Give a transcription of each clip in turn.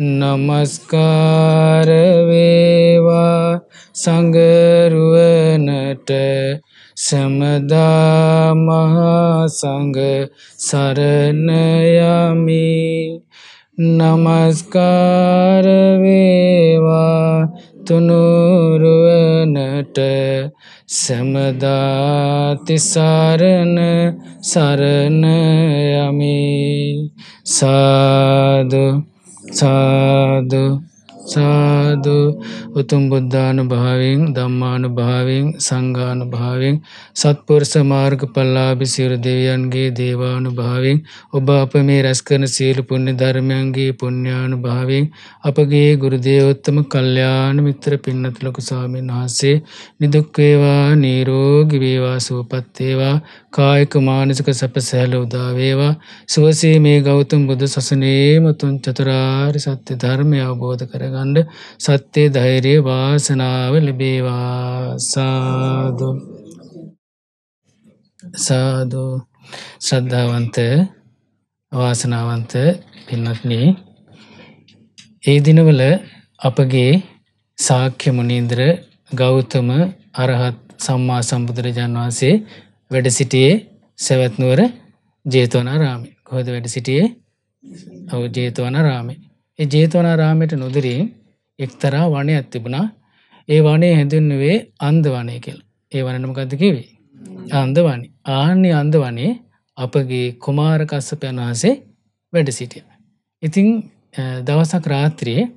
නමස්කාරවේවා සඟරුවනට සමදාමහා සඟ සරණයමි නමස්කාරවේවා තුනුරුවනට සමදාතිසාරණ සරණයමි සාදුු සාදු සාදු උතුම් බුද්ධානු භාවෙන් දම්මානු භාවෙන් සංගානු භාවෙන් සත්පුර්ස මාර්ග පල්ලාබි සිරු දෙවියන්ගේ දේවානු භාවෙන් ඔබ අප මේ රැස්කන සීලු පුුණ්‍ය ධර්මයන්ගේ පුුණ්ඥානු භාවෙන් අපගේ ගුරුදේවොත්තම කල්්‍යාන මිත්‍ර පින්නතුලකු සාමීන් වහන්සේ නිදුක්වේවා නීරෝගිවේවා සූපත්තේවා කායක මානසික සැප සෑල උදාවේවා සුවසේ මේ ගෞතම් බුදු සසනේමතුන් චතුරාර් සත්‍ය ධර්මය අවබෝධ කරගණ්ඩ සත්‍යය ධෛරය වාසනාව ලබේවා සාදු සාදු ශ්‍රද්ධාවන්ත වාසනාවන්ත පින්නත්නී ඒ දිනවල අපගේ සාක්‍ය මුණීන්ද්‍ර ගෞතම අරහත් සම්මා සම්බුදුරජන් වහන්සේ වැඩ සිටියේ සැවැත්නුවර ජේතවනාරාමි කොහොද වැඩ සිටියේ ඔව ජේතවනාරාමේ ඒ ජේතවනාරාමයට නොදිරී එක්තරා වනය ඇත්තිබුණා ඒ වනේ හැඳුන්නුවේ අන්ද වනය කෙල් ඒ වනනමකද කිවේ අන්දවනි ආන්‍ය අන්ද වනේ අපගේ කුමාර කස්සපයන් වහන්සේ වැඩ සිටිය ඉතිං දවසක් රාත්‍රියයේ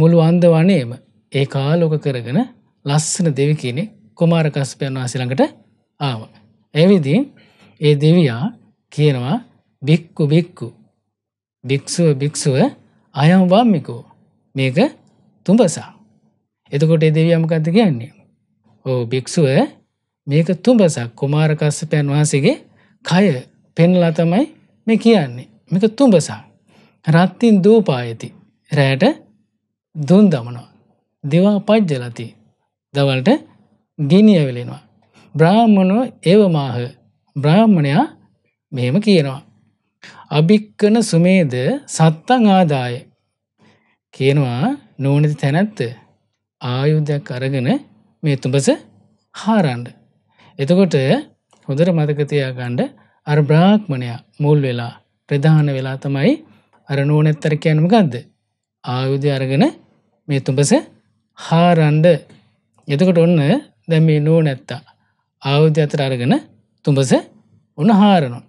මුළු අන්ද වනේම ඒ කාලෝක කරගෙන ලස්සන දෙවි කියනෙ කුමාර කස්පයන් වහසිළඟට ආවා ඇවිදි ඒ දෙවියා කියනවා බික්කු බික්කු භික්ෂුව භික්ෂුව අයම් බම්මිකෝ මේක තුඹසා. එතකොට එදවියමකත කියන්නේ. ඕ භික්ෂුව මේක තුඹසක් කුමාරකස්ස පැන් වහන්සේගේ කය පෙන්ලා තමයි මේ කියන්නේ මේක තුඹසා. රත්තින් දූපායති රෑට දුන් දමනවා. දෙවා පජ්ජලති දවල්ට ගිනිය වෙලෙනවා. බ්‍රාහ්මණෝ ඒවමාහ බ්‍රාහ්මණයා මෙහෙම කියනවා. අභික්කන සුමේද සත්තං ආදාය කියනවා නෝනති තැනැත්ත ආයුධයක් අරගෙන මේ තුඹස හාරන්ඩ. එතකොට හොදර මතකතියා ගණ්ඩ අර බ්‍රාහ්මණයා මුල් වෙලා ප්‍රධාන වෙලා තමයි අර නෝනැත්තර කියනම ගදද. ආයුධය අරගෙන මේ තුඹස හාරන්ඩ එතකොට ඔන්න දැම මේ නෝනැත්තා ආයුධ අතර අරගෙන තුඹස උන හාරනවා.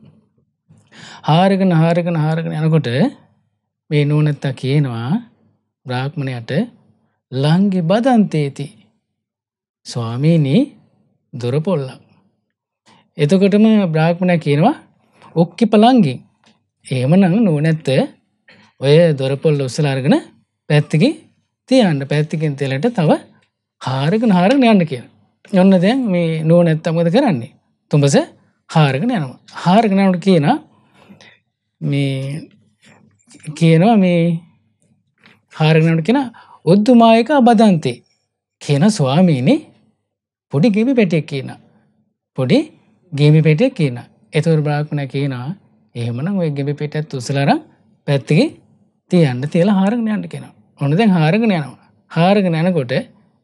හාරගෙන හාරගෙන හාරගෙන යනකොට මේ නූනැත්තා කියනවා බ්‍රාහ්මණයට ලංගි බදන්තේති ස්වාමීනී දුරපොල්ලක්. එතකොටම බ්‍රාහ්මණය කියනවා ඔක්කි පලංගි ඒමනං නූනැත්ත ඔය දොරපොල්ල උස්සලාර්ගෙන පැත්තිකි තියන්න පැත්තිකින් තෙලට තව හාරගෙන හාරගෙන යන්න කියලා. යොන්න දැන් මේ නෝ නැත්තමද කරන්නේ තුඹස හාරගෙන යනවා හාරගෙනට කියන මේ කියනවා මේ හාරගෙනට කියෙන උද්දුමායක අබදන්තේ කියන ස්වාමීනේ පොඩි ගිමි පැටියක් කියන පොඩි ගිමි පෙටියක් කියන එතුර බ්‍රාක්්මණ කියනවා එහෙමනම් ඔය ගෙමි පිටත් උසලර පැත්තිගේ තියන්න තියලා හාරගෙන යන්න කියෙන ඔන්න දැන් හාරගෙන යනවා හාරගෙන යනකොට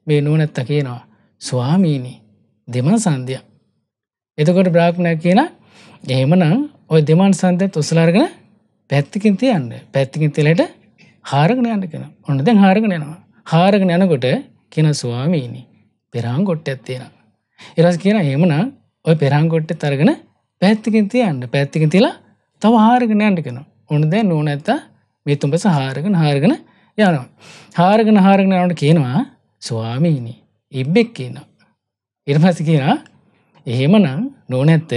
මේ නුවනැත්ත කියනවා ස්වාමීණී දෙමන් සන්ධිය. එතකොට බ්‍රාක්්ණය කියලා එහෙමනම් ඔය දෙමන් සන්ධයත් උසලාර්ගෙන පැත්තිකින් තියන්න පැත්තිකින් තිලට හාරගෙන යන්න කෙන ඔන්න දැන් හාරගෙන යනවා හාරගෙන යනකොට කියන ස්වාමීණි පෙරාංගොට්ට ඇත්තියෙන. එරස් කියන හෙමන ඔය පෙරාංගොට්ට තරගෙන පැත්තිකින් තියන්න පැත්තිකින් තිලා තව හාරගෙන යන්න කෙන ඔන්න දැ නෝන ඇත්ත මිතුම්බස හාරගෙන හාරගෙන යනවා. හාරගෙන හාරගෙන නට කියනවා ස්වාමීණී ඉබ්බෙක් කියන. ඉර්මස කියන එහෙමනම් නෝනැත්ත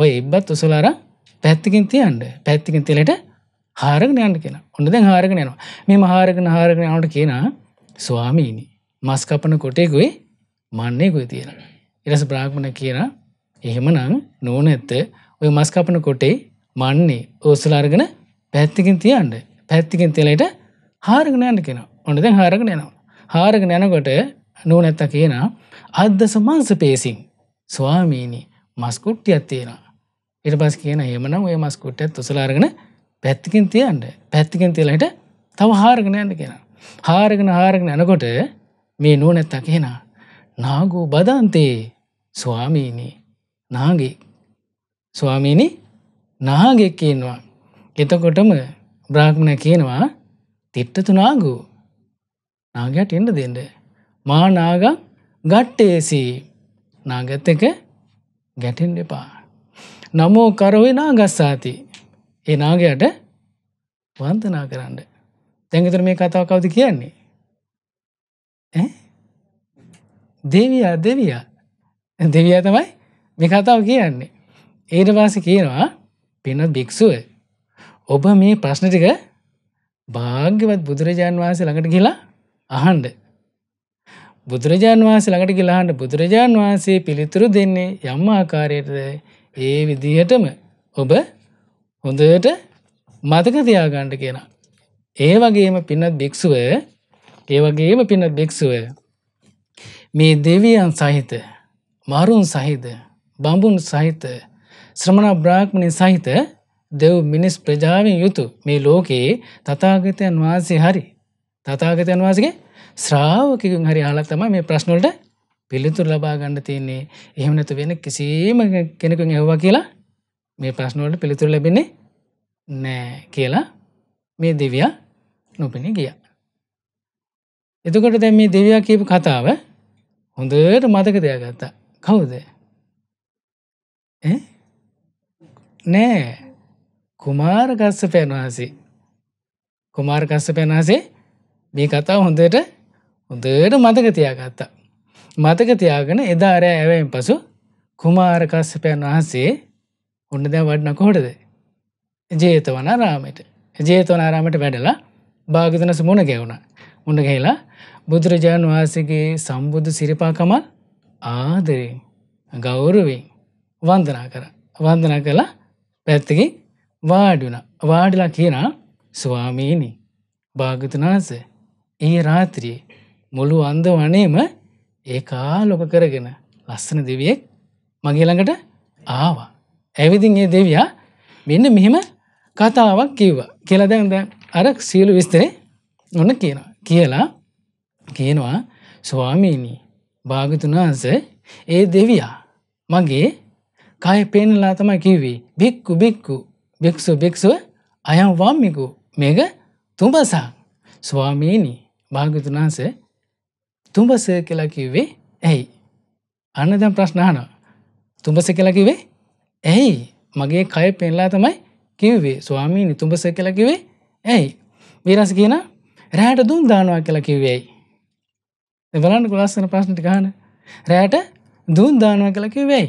ඔය එබ්බත් උසලාර පැත්තිකින් තියන්ට පැත්තිකින් තිලට හාරගෙන යන්න කියෙන ඔන්න දැන් හාරගෙන යනවා මේ මහාරගෙන හාරගෙන නට කියන ස්වාමීනි මස්කපන කොටෙකුයි මන්නේකුයි තියෙන. ඉරස බ්‍රාග්මණ කියන එහෙමනං නෝනැත්ත ඔය මස්කපන කොටේ මන්නේ ඕසලාර්ගෙන පැත්තිකින් තියන්ට පැත්තිකින් තිලට හාරගෙන යන්න කියෙන ඔන්න දැන් හාරගෙන යනවා හාරගෙන යනකොට නෝනැත්ත කියන අද්ද සමන්ස පේසින් ස්වාමීණී මස්කුට්ටියත් තියෙනවා ඉට පස් කියන හෙමන ඔය මස්කුට්ටත් තුසලාරගෙන පැත්තිකින් තියන්ට පැත්තිකින් තිලට තව හාරගෙන යන්න කියෙන හාරගෙන හාරගෙන යනකොට මේ නෝනැත්ත කියන නාගූ බදන්තේ ස්වාමීණී නාගේ ස්වාමීණී නාගෙක් කියනවා එතකොටම බ්‍රාහ්මණ කියනවා තිට්ටතු නාගූ නාගයට එන්න දෙන්න මානාග ගට්ටේසී නාගත් එක ගැටෙන් එපා. නමෝ කරවෙනා ගස්සාති ඒ නාගයට වන්තනා කරන්න. තැඟතර මේ කතාව කවද කියන්නේ. දෙවයා දෙවිය දෙවිය තමයි මේ කතාව කියන්නේ. ඒට පාස කියනවා පිනත් භික්‍ෂුව ඔබ මේ ප්‍රශ්න ටික භාග්‍යවත් බුදුරජාන් වහන්සේ ළඟට කියලා අහන්ඩ බුදුරජාන් වහන්සේ ළඟට ගිලාහන්න බුදුරජාන් වහන්සේ පිළිතුරු දෙන්නේ යම් ආකාරයටද ඒ විදිහටම ඔබ හොඳට මතක තියාගණ්ඩ කියන. ඒ වගේම පින්නත් භික්‍ෂුව ඒ වගේම පින්නත් භික්‍ෂුව මේ දෙවියන් සහිත මරුන් සහිත බඹුන් සහිත ශ්‍රමණ බ්‍රාහ්මණය සහිත දෙව් මිනිස් ප්‍රජාවෙන් යුතු මේ ලෝකයේ තතාගතයන් වහන්සේ හරි තතාගතයන් වහන්සගේ ශ්‍රාවකකුන් හරි හලා තමයි මේ ප්‍රශ්නොල්ට පිළිතුර ලබා ගණඩ තියන්නේ එහෙමනැතු වෙන කිසීම කෙනෙකුන් ඇව්වා කියලා මේ ප්‍රශ්නෝලට පිළිතුර ලැබෙන්නේ නෑ කියලා මේ දෙවයා නොපෙන ගිය. එතකොට දැ මේ දෙවයා කියපු කතාව හොඳට මතක දෙයක් ගත්තා කවුද නෑ කුමාර ගස්ස පැන් වහසේ කුමාර ගස්ස පැන් වහසේ මේ කතාව හොඳට හොඳට මතක තියාගත්තා. මතක තියාගෙන එදා අරෑ ඇවයින් පසු කුමාරකස්සපයන් වහන්සේ ඔන්න දැ වඩන කොහොටද. ජේතවන රාමට ජේතවන ආරාමට වැඩලා භාගතනස මුණ ගැවුණ. උන්න ගහිලා බුදුරජාණන් වහන්සේගේ සම්බුද්ධ සිරිපාකමල් ආදරෙන් ගෞරුවෙන් වන්දනා කර වන්දනා කලා පැත්තකින් වාඩුන වාඩිලා කියනා ස්වාමීණී භාගතනාස ඒ රාත්‍රියයේ මුළු අන්ද වනේම ඒකා ලොක කරගෙන ලස්සන දෙවියෙක් මගේළඟට ආවා. ඇවිදින් ඒ දෙවයා මෙන්න මෙහෙම කතාවක් කිව්ව කියලා දැන් දැන් අර සියලු විස්තරේ ඔන්න කියන කියලා කියනවා ස්වාමීණී භාගතුනාස ඒ දෙවයා මගේ කය පේනලා තමයි කිවී බික්කු බික්කු භික්ෂු භික්ෂුව අයම් වාම්මිකු මේක තුඹසා ස්වාමීණී භාගතුනාසේ තුඹස කියලා කිව්වේ ඇයි අන්න දැම් ප්‍රශ්නාන තුඹස කියලා කිවේ ඇයි මගේ කය පෙන්ලා තමයි කිව්වේ ස්වාමීනි තුඹස කියලා කිවේ ඇයි වීරස කියන රෑට දුම් දානවා කියලා කිව්වේයි බලන්න ගොලස්සන ප්‍රශ්නට ගාන රෑට දුන් දානවා කළ කිව්වයි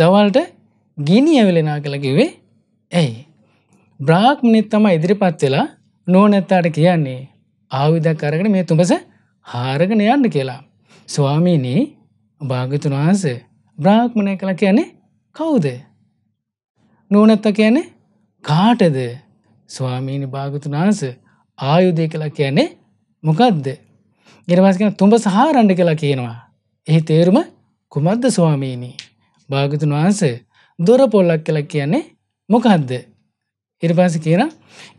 දවල්ට ගිනියවෙලෙනා කළ කිවේ ඇයි බ්‍රාක්්මනිත් තම ඉදිරිපත් වෙලා නෝනැත්තාට කියන්නේ ආවිධක් කරගෙන මේ තුඹස හාරගෙන යන්න කියලා. ස්වාමීනී භාගතුන් වහන්ස බ්‍රාහ්මණය කළ කියන්නේ කවුද. නූනැත්ත කියන්නේ කාටද ස්වාමීනි භාගතුන් වහන්ස ආයුදය කලා කියන්නේ මොකක්ද. ඉරවස් කියෙන තුඹ සහාරණ්ඩ කලා කියනවා. එහි තේරුම කුමද්ද ස්වාමීනී භාගතුන් වහන්ස දොර පොල්ලක් කලා කියන්නේ මොකක්ද. ඉරිපාස කියන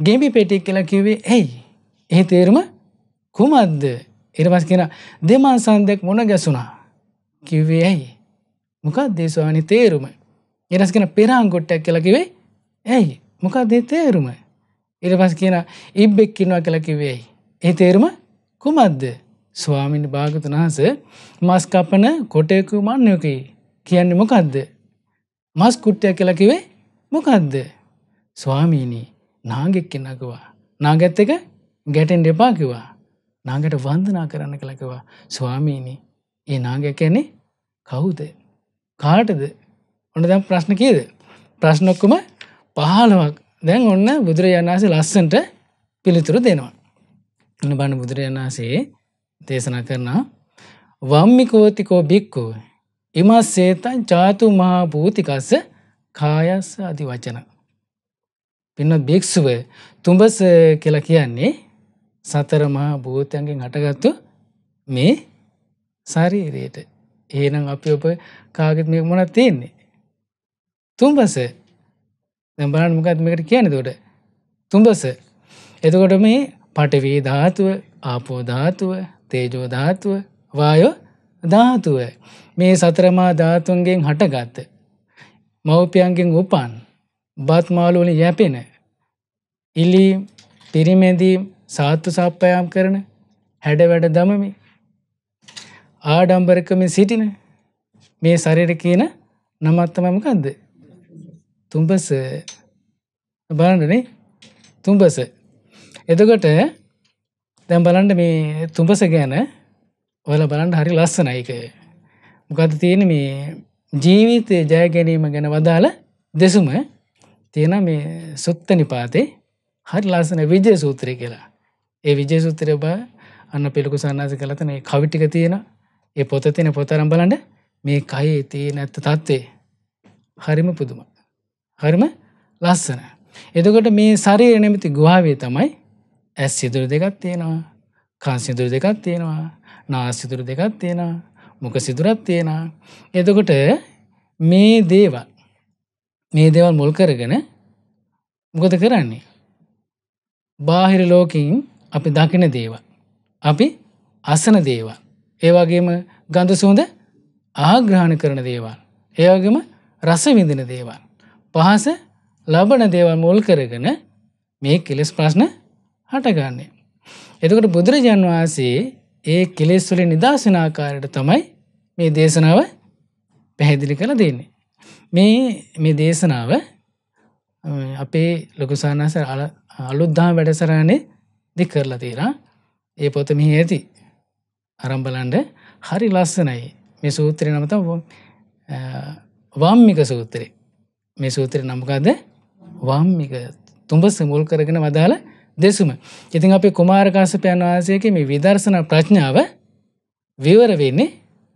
ගෙමි පෙටික් කලා කිවේ ඇයි. එහි තේරුම කුමද්ද ඉරවස් කියෙන දෙමන් සන්දෙක් මොන ගැසුනා කිව්වේ ඇයි මොකක් දේශවානි තේරුම එරස් කියෙන පෙරාංගොට්ටක් කියලකිවේ ඇයි මොකක් දේ තේරුම ඉරවස් කියන ඉබ්බෙක් කින්නවා කලකිවේයි ඒ තේරුම කුමක්ද ස්වාමිනි භාගතුන් වහස මස්කපන කොටයකු මන්නයකි කියන්නේ මොකක්ද මස් කුට්ටයක් කලකිවේ මොකක්ද ස්වාමීණී නාගෙක් කෙනකවා නාගැත්තක ගැටෙන් ඩෙපාකිවා නාගට වන්දනා කරන්න කළකිවා ස්වාමීණී ඒ නාගය කැන්නේ කවුද කාටද ඔන්න දැම් ප්‍රශ්න කියද ප්‍රශ්නොක්කුම පහලවක් දැන් ඔන්න බුදුරජාණන්සේ ලස්සන්ට පිළිතුරු දෙනවා එන්න බණ බුදුරජාණන්සේ දේශනා කරනා වම්මිකෝතිකෝ බික්කු ඉමස්සේතන් චාතු මහා භූතිකස්ස කායස්ස අධි වචන. පින්න භික්ෂුව තුඹස කියලා කියන්නේ සතර මහා භූතයන්ගෙන් හටගත්තු මේ ශරීරයට ඒනම් අපි ඔප කාගත් මේ මොනත් තියෙන්නේ. තුම්බස දැම්බලන් මොකත් මේකට කියන තොට තුම්බස එතකොට මේ පටවී ධාතුව ආපෝධාතුව තේජෝධාතුව වායෝ ධාතුව මේ සතරමා ධාතුන්ගෙන් හටගත්ත මව්පියන්ගෙන් උපන් බත්මාලුවන යැපෙන ඉලි පිරිමැදීම් සාත්තු සප්පයාම් කරන හැඩ වැඩ දමමි. ආඩම්බරකමින් සිටින මේ සරිර කියන නමත්තමමකක්ද. තුම්බස බලන්නනේ තුම්බස. එතකොට දැම් බලන්ට මේ තුම්බස ගැන ඔල බලන්ට හරි ලස්සනයික. මොකද තියෙන මේ ජීවිතය ජය ගැනීම ගැන වදාළ දෙසුම තියෙන මේ සුත්ත නිපාතේ හරි ලස්සන විජය සූත්‍රය කියලා ඒ විජේසුත්තර බා අන්න පිළිකු සන්නාස කලතන කවිටික තියෙන ඒ පොත තියෙන පොතරම් බලන්ට මේ කයේ තිය නැත්ත තත්ත්වේ හරිම පුදුම හරිම ලස්සන එතකොට මේ සරයේ නැමති ගුහාවේ තමයි ඇස් සිදුරු දෙකත් තියෙනවා කන් සිදුරු දෙකත් තියෙනවා නාසිදුරු දෙකත් තියෙනවා මොක සිදුරත් තියෙනවා එතකොට මේ දේවල් මේ දේවල් මුල් කරගෙන මොකද කරන්නේ බාහිර ලෝකින් අපි දකින දේවා. අපි අසන දේවා. ඒවාගේම ගඳ සූඳ ආග්‍රහණ කරන දේවල්. ඒවගේම රස විඳින දේවල්. පහස ලබන දේවල් මුල් කරගෙන මේ කෙලෙස් ප්‍රශ්න හටගන්නේ. එතකට බුදුරජාන් වහන්සේ ඒ කෙලෙස් වලින් නිදර්ශනාකාරයට තමයි මේ දේශනාව පැහැදිලි කළ දෙන්නේ. මේ මේ දේශනාව අපේ ලොකුසානාස අලුද්ධා වැඩසරානේ දෙ කරලා තියෙන ඒ පොත මෙහි ඇති අරම්බලන්ඩ හරි ලස්සනයි මේ සූත්‍රය නමත වාම්මික සූත්‍රය මේ සූත්‍රය නම්කාද වාම්මික තුඹස මුල් කරගෙන වදාළ දෙසුම ඉතින් අපේ කුමාරකාශපයන් වහන්සේක මේ විදර්ශන ප්‍රඥාව විවර වෙන්නේ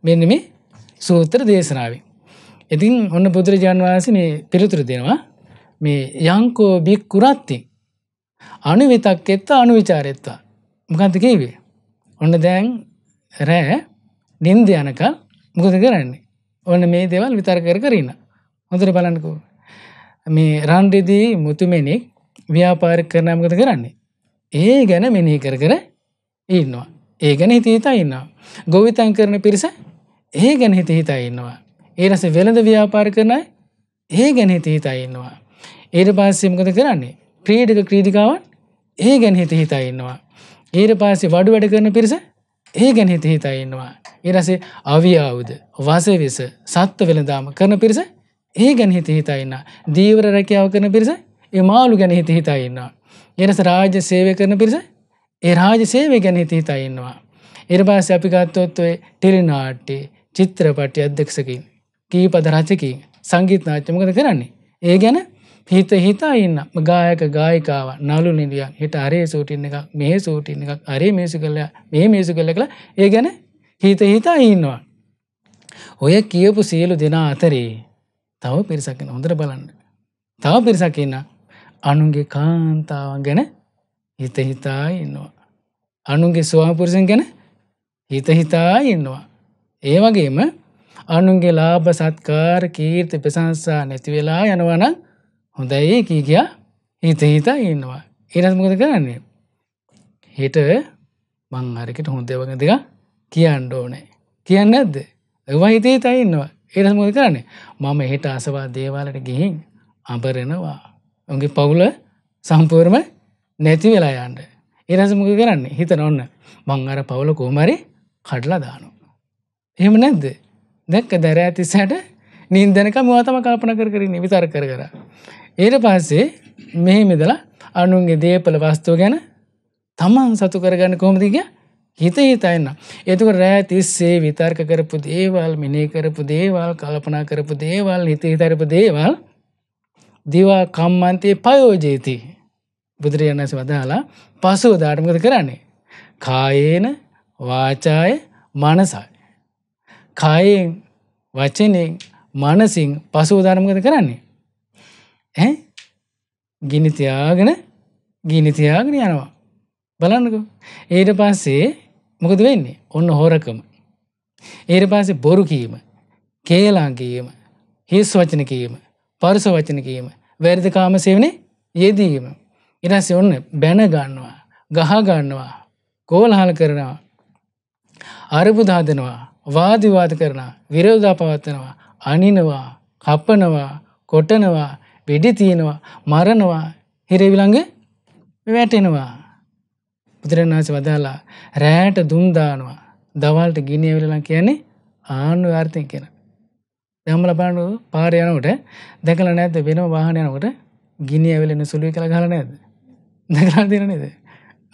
මෙන්න මේ සූත්‍ර දේශනාවේ. ඉතින් ඔන්න බුදුරජාන් වහන්සේ මේ පිළිතුරු දෙනවා මේ යංකෝ බික් කුරත්තික් අනුවිතක් එත්ත අනුවිචාරයත්තා මොකන්ත කීවේ ඔන්න දැන් රෑ නින්ද යනකල් මොකද කරන්නේ ඔන්න මේ දෙවල් විතර කර කරන්න හොඳර බලන්නකෝ මේ රන්ඩිදී මුතුමෙනෙක් ව්‍යාපාර කරන මකද කරන්නේ ඒ ගැන මෙනෙහි කර කර ඉන්නවා ඒ ගැන හිත හිතා ඉන්නවා ගොවිතන් කරන පිරිස ඒ ගැන හිත හිතා ඉන්නවා ඒරස වෙළඳ ව්‍යාපාර කරන ඒ ගැන හිත හිතා ඉන්නවා ඒට පාස්සෙමකද කරන්නේ ක්‍රීඩක ක්‍රීඩිකාවන් ඒ ගැන හිත හිතා ඉන්නවා. ඊට පාසේ වඩු වැඩ කරන පිරිස ඒ ගැන හිත හිතා ඉන්නවා. ඉරසේ අවියාවුද වසවෙස සත්ව වෙළදාම කරන පිරිස ඒ ගැන හිත හිතා ඉන්න. දීවර රැකියාව කරන පිරිස ඒ මාලු ගැන හිත හිතා ඉන්නවා. එරස රාජ්‍ය සේවය කරන පිරිස ඒ රාජ සේවය ගැන හිත හිතා ඉන්නවා. එරපාස අපි ගත්තොත්වේ ටෙලිනාට්ටි චිත්‍රපටි අධ්‍යක්ෂකින් කීපද රචකින් සංගීත් නාච්‍යමකද කරන්නේ. ඒ ගැන හිත හිතා ඉන්න ගායක ගායිකාව නලු නිදියන් හිට අරේ සූටින් එක මේ සූටින් එකක් අරේ මේසු කල්ල මේ මේසු කල්ල කළ ඒ ගැන හිත හිතා ඉන්නවා. ඔය කියපු සියලු දෙනා අතරේ තව පිරිසක්ෙන හොඳර බලන්න. තව පිරිසක් ඉන්න අනුන්ගේ කාන්තාවන් ගැන හිත හිතා ඉන්නවා. අනුන්ගේ ස්වාපුරුසන් ගැන හිත හිතා ඉන්නවා. ඒ වගේම අනුන්ගේ ලාභ සත්කාර කීර්ති ප්‍රසංසා නැතිවෙලා යනවනම් හොඳයි ඒ කී කියා හිත හිතා ඉන්නවා ඒරස්මකද කරන්නේ හිට මං හරිකට හොන්දේවග දෙක කියන්න ඕනේ කියන්න ඇද්ද වහිතේ තයින්නවා ඒරස්මකද කරන්නේ මම හිට අසවා දේවාලට ගිහින් අඹරෙනවා උගේ පවුල සම්පූර්ම නැති වෙලා යන්ට ඒරසමක කරන්නේ හිත නොන්න මං අර පවුල කෝමරි කඩලා දානු එහෙම නැද්ද දැක්ක දැර ඇති සැට නින්දනක මවාතම කල්පන කර කරන්න විතර කර කර ඒට පස්සේ මෙහි මෙදලා අනුන්ගේ දේපල වස්තුව ගැන තමන් සතු කරගන්න කොමතික හිත හිතන්න. එතුක රෑ තිස්සේ විතර්ක කරපු දේවල් මිනේ කරපු දේවල් කල්පනා කරපු දේවල් හිත හිතරපු දේවල් දිවා කම්මන්තයේ පයෝජේති බුදුරජණස වදාලා පසුව ධාටමකද කරන්නේ. කායේන වාචාය මනසයි. කායෙන් වචනෙන් මනසින් පසුව ධර්මකද කරන්නේ. ඇ ගිනිතියාගෙන ගිනිතියාගෙන යනවා බලන්නකු ඊට පස්සේ මොකද වෙන්නේ ඔන්න හෝරකම ඒට පස්සේ බොරු කීම කේලාං කීම හිස් වචන කීම පරුස වචන කීම වැරදිකාම සෙවනේ යෙදීම ඉරස්ස ඔන්න බැනගන්නවා ගහගන්නවා කෝල්හල කරනවා අරබුදාදනවා වාදිවාද කරන විරෝධා පවත්වනවා අනිනවා කප්පනවා කොටනවා වෙඩි තියෙනවා මරණවා හිරවිළඟ වැටෙනවා. බුදුරණාස වදාලා රෑට දුන්දානවා දවල්ට ගිනියවිලලන් කියන්නේ ආණ්ඩු ආර්ථය කියෙන. දෙහමල පාණු පාරයනකට දැකල නැත වෙන වාහනයනකට ගිනියවෙලෙන සුළුවි කළ ගල නැද. දැකලා දෙරනේද.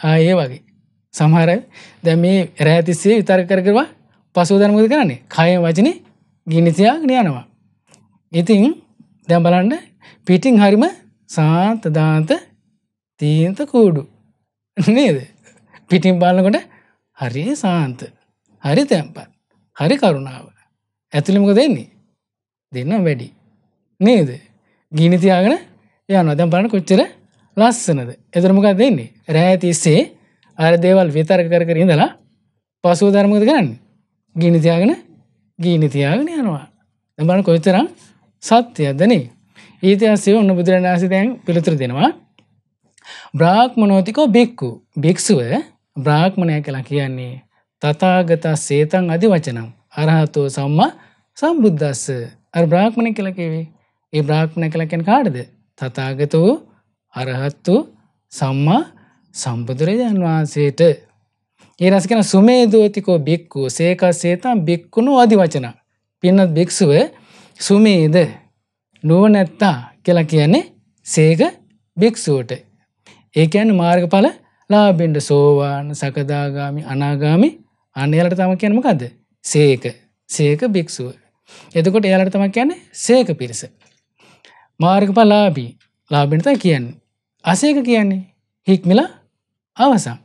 ආය වගේ. සමහර දැ මේ රෑතිස්සේ විතර කරකරවා පසුදරමුද කරන්නේ කය වචන ගිනිසියක් නයනවා. ඉතින් දැ බලන්න පිටිං හරිම සාන්තධාන්ත තීන්ත කූඩු නේද පිටිම් බලකොට හරි සාන්ත හරි තැම්පත් හරි කරුණාව ඇතුළිමක දෙන්නේ දෙන්න වැඩි නේද ගිනිතියාගෙන යන අදම් බලන කොච්චර ලස්සනද එතරමකක් දෙන්නේ රෑතිස්සේ අර දේවල් විතර්ක කර කර ඉඳලා පසුව ධර්මකද කරන්න ගිනිතියාගෙන ගීනිතියාගෙන යනවා දෙබන කොච්චරම් සත්‍යයදනේ ඊතිහාසේ ඔන්න බුදුරණාසිතයන් පිළිතුර දෙනවා බ්‍රාහ්මනෝතිකෝ බික්කු භික්ෂුව බ්‍රාහ්මණය කලා කියන්නේ තතාගතා සේතන් අධි වචනම් අරහතෝ සම්මා සම්බුද්ධස්ස අ බ්‍රාහ්මණය කලකිවේ ඒ බ්‍රාහ්මණ කලකෙන් කාඩද තතාගත වූ අරහත් වූ සම්මා සම්බුදුරජාන් වහන්සේට ඒ රස කෙන සුමේ දෝතිකෝ බික්කු සේක සේතම් බික්කුණු අධි වචන පින්නත් භික්ෂුව සුමේද නුවනැත්තා කියලා කියන්නේ සේක භික්‍ෂූට. ඒකඇන මාර්ගඵල ලාබෙන්ඩ සෝවාන සකදාගාමි අනාගාමි අනයාලට තම කියනමකද සේක සේක භික්‍ෂුව. එතකොට එයාලට තම කියන්නේ සේක පිරිස. මාර්ගඵල ලාබී ලාබෙනත කියන්න. අසේක කියන්නේ හික්මිලා අවසම්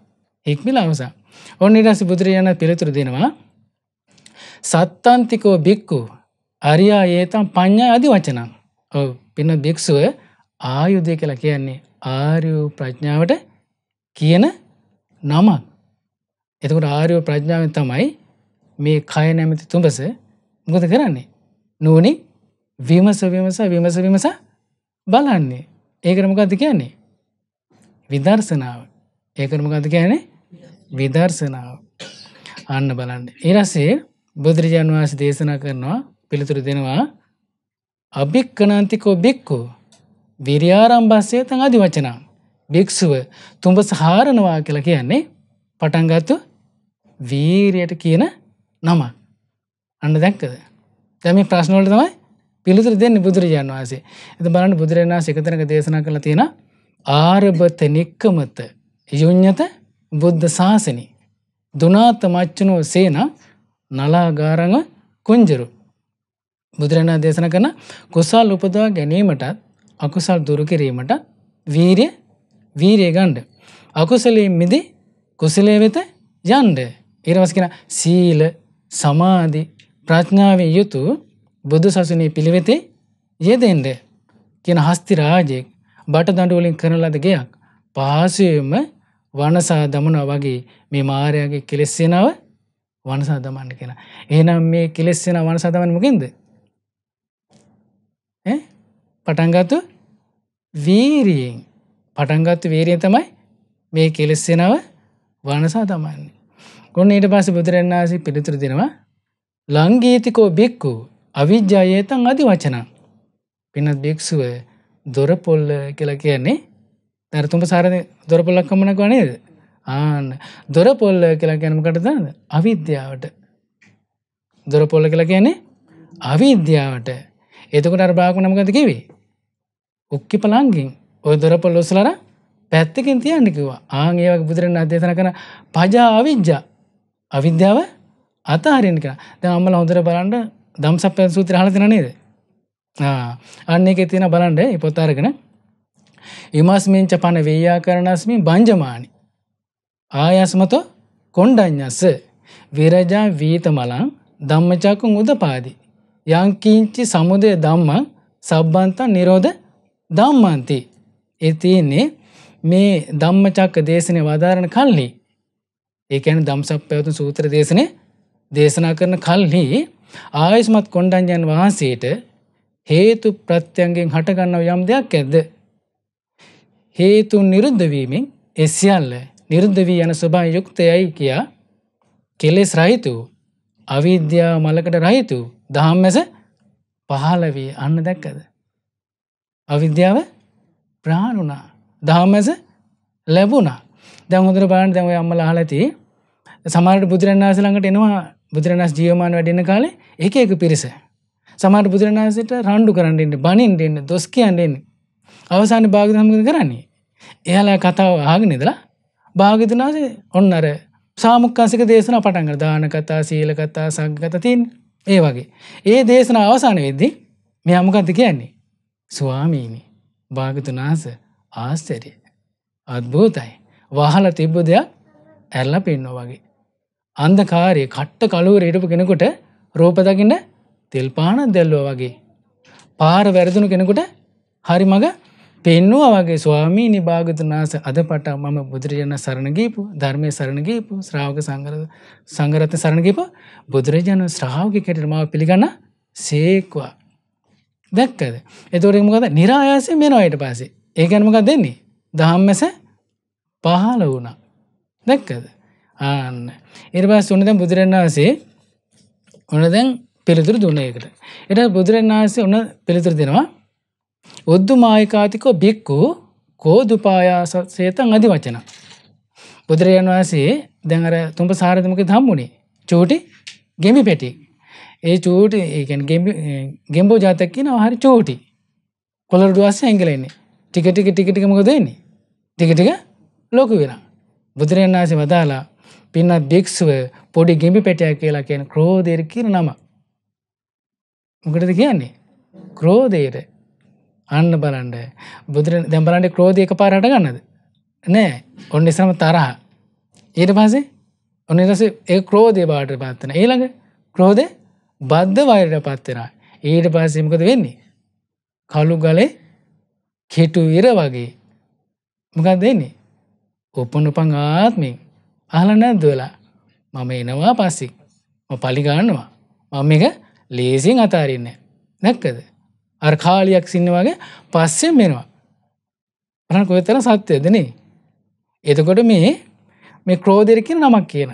හික්මිල අවසම් ඔන්න ඉටස බුදුරජාණන් පිළිතුරු දෙනවා සත්තන්තිකෝ බික්කු අරියා ඒතම් පඤ්ඥා අධි වචනම් පින්න භික්‍ෂුව ආයුදය කියලා කියන්නේ ආරයූ ප්‍රඥාවට කියන නමක් එතකට ආරයෝ ප්‍රඥාවෙන් තමයි මේ කය නැමති තුඹස ගොත කරන්නේ නෝනි විමස විමස විමස විමස බලන්නේ ඒකරමකක්ද කියන්නේ විදර්ශනාව ඒකරමකක්ද කියන්නේ විදර්ශනාව අන්න බලන්න ඉරසේ බුදුරජාන් වහන්සේ දේශනා කරනවා පිළිතුරු දෙනවා අභික්කනන්තිකෝ බෙක්කෝ විරියාරම්භස්සය තන් අධි වචනා භික්ෂුව තුඹ සහාරණවා කියලා කියන්නේ පටන්ගත්තු වීරයට කියන නම අන්න දැක්කද දැම ප්‍රශ්නෝලට තමයි පිළිතුර දෙන්න බුදුරජාන් වහන්සේ එත බලන්න බුදුරජාණන් සිකතනක දේශනා කළ තියෙන ආරභත නික්කමත යුඥත බුද්ධ ශාසනි දුනාත මච්චනෝ සේන නලාගාරඟ කුංජරු බුදුරණා දේශන කරන කුසල් උපදවා ගැනීමටත් අකුසල් දුරුකිරීමට වීරය වීරය ගණ්ඩ. අකුසලින් මිදි කුසලේ වෙත යන්ඩ. ඉරවස් කෙන සීල සමාධි ප්‍රඥාවෙන් යුතු බුදු සසුනී පිළිවෙතේ යෙදෙන්ඩ කියන හස්ති රාජයෙක් බට දඩුවලින් කරනලද ගයක් පහසුවම වනසා දමන වගේ මේ මාරයාගේ කෙලෙස්සෙනව වනසා දමන්න කෙන. එහනම් මේ කෙලෙස්සෙන වනසා දමන් මකින්ද. පටන්ගත්තු වීරියෙන් පටන්ගත්තු වේරිය තමයි මේ කෙලෙස්සෙනව වනසා තමන්නේ. ගොන්න ඊට පස බුදුරන්නාසි පිළිතුර දෙෙනවා ලංගීතිකෝ බෙක්කු අවිද්‍යායේතන් අධි වචන පිනත් භික්‍ෂුව දොරපොල්ල කියලා කියන්නේ තැරතුම සාරණ දොරපොල්ලක්කමනක් වනේද ආන දොරපොල්ල කියලා ගැනමකට දන්න අවිද්‍යාවට දොරපොල්ල කියලා කියන්නේ අවිද්‍යාවට එතකට අර්භාග නමගත කිවේ ඔක්කි පලාන්ගින් ඔය දොරපල් ලොස්සලර පැත්තකින් තියන්නිකිවා ආංඒවක් බුදුරන් අධ්‍යතන කන පජා අවිද්‍යා අවිද්‍යාව අතාහරෙන් කර ද අම්මල හොඳර බලන්ඩ දම්සක් පැන් සූත්‍ර හලතින නේද අන්න එක තින බලන්ඩ ඉපොත්තාරගෙන ඉමස්මින්ච පණ වේයා කරනස්මින් බංජමානි ආයස්මත කොන්්ඩඥස්ස විරජා වීත මලං දම්මචකුන් උද පාදි. යංකිංචි සමුදය දම්ම සබ්බන්තන් නිරෝධ ධම්මන්ති ඒ තියෙන්නේ මේ ධම්මචක්ක දේශනය වදාරණ කල්ලි ඒකැන දම්සක් පැවතුන් සූත්‍ර දේශනය දේශනා කරන කල්හි ආයුස්මත් කොණ්ඩංජන් වහන්සේට හේතු ප්‍රත්‍යයන්ගෙන් හටගන්නව යම් දෙයක් ඇද්ද. හේතුන් නිරුද්ධවීමෙන් එසිියල්ල නිරුද්ධවී යන ස්වභා යුක්තයයි කියා කෙලෙස් රහිතු අවිද්‍යා මලකට රහිතු දහම්මැස පහලවී අන්න දැක්කද. අවිද්‍යාව ප්‍රාණුනා දහමැස ලැබුණා දැමුදර බාන් දැව අම්මල හලති සමාට බුදුරන්ස ළඟට එනවා බුදුරණස් ජියමාන වැඩන්න කාලේ එක එක පිරිස සමාට බුදුරණසට රණ්ඩු කරන්නට බනින්ටන්න දොස් කියන්ටෙන්නේ අවසාන භාගධමක කරන්නේ එහලා කතාව ආගනිදලා භාගිතනාසේ ඔන්නර සාමුක්කාසික දේශන පටන්ග දාන කතා සීල කතා සංගත තින් ඒ වගේ ඒ දේශන අවසාන වෙද්දි මෙයාමකන්ති කියන්නේ ස්වාමීනි භාගතුනාස ආස්තරිය. අත්භූතයි වහල තිබ්බ දෙයක් ඇල්ල පෙන්න වගේ. අන්ද කාරය කට්ට කලුවර ඉටපු කෙනෙකුට රෝපදකින්න තෙල්පාන දැල්ලෝ වගේ. පාර වැරදුණු කෙනෙකුට හරි මඟ පෙන්නවා වගේ ස්වාමී නිභාගතනාස අද පට මම බුදුරජාණන් සරණගීපු ධර්මය සරණගීපු ශ්‍රාවක සංගර සංගරත සරණගීප බුදුරජාණන් ශ්‍රාවකි කෙටරමාව පිළිගන්න සේක්වා දැක්කද එතවරමකද නිරායාසය මෙනවායට පස්සේ ඒකැනමක දෙන්නේ දහම්මැස පහල වුණා දැක්කද ආන්න එරබස් උනදැන් බුදුරන් වසේ උනදැන් පිළිතුර දුන්නේකට එට බුදුරන් වහන්සේ උන්න පිළිතුර දෙෙනවා උද්දු මායිකාතිකෝ බික්කු කෝදුපායාස සේතන් අධි වචන බුදුරජන් වහන්සේ දැඟර තුම්ප සාරධමක දම්මුණේ චෝටි ගෙමි පැටි ඒ චූට ඒකන් ගෙම්බෝ ජාතක් කියන හරි චෝටි කොළර ඩුවස්ස ඇංගලෙන්නේ ටික ටික ටිකටික මොකදන්නේ ටිකටික ලෝක වෙන බුදුරන් වහසේ වදාලා පින්න භික්ෂුව පොඩි ගෙම්ි පැටයක් කියලා කියන ක්‍රෝධයට කියන නම මොකටද කියන්නේ ක්‍රෝධයට අන්න බලන්ඩ බුදුර දැම්බලන්ට ක්‍රෝධය එක පාරට ගන්නද නෑ ඔන්න නිසම තරහ ඊට පසේ ඔන්න රස ඒ ක්‍රෝධය බාට පාත්තන ඒළඟ ක්‍රෝධය බද්ධ වෛරට පත්වෙනවා. ඊට පස්සෙමකද වෙන්නේ. කලු ගලේ කෙටු විර වගේ මොකක් දෙන්නේ. උපනුපං ආත්මින් අහල නැද්දවෙලා මම එනවා පස්සෙක් පලිගන්නවා. මම එක ලේසින් අතාරන්න. නැක්කද. අර කාලියක් සින්න වගේ පස්සෙන් වෙනවා. පරන් කොතර සත්‍යයදනේ. එතකොට මේ මේ ක්‍රෝධයකින් නමක් කියන.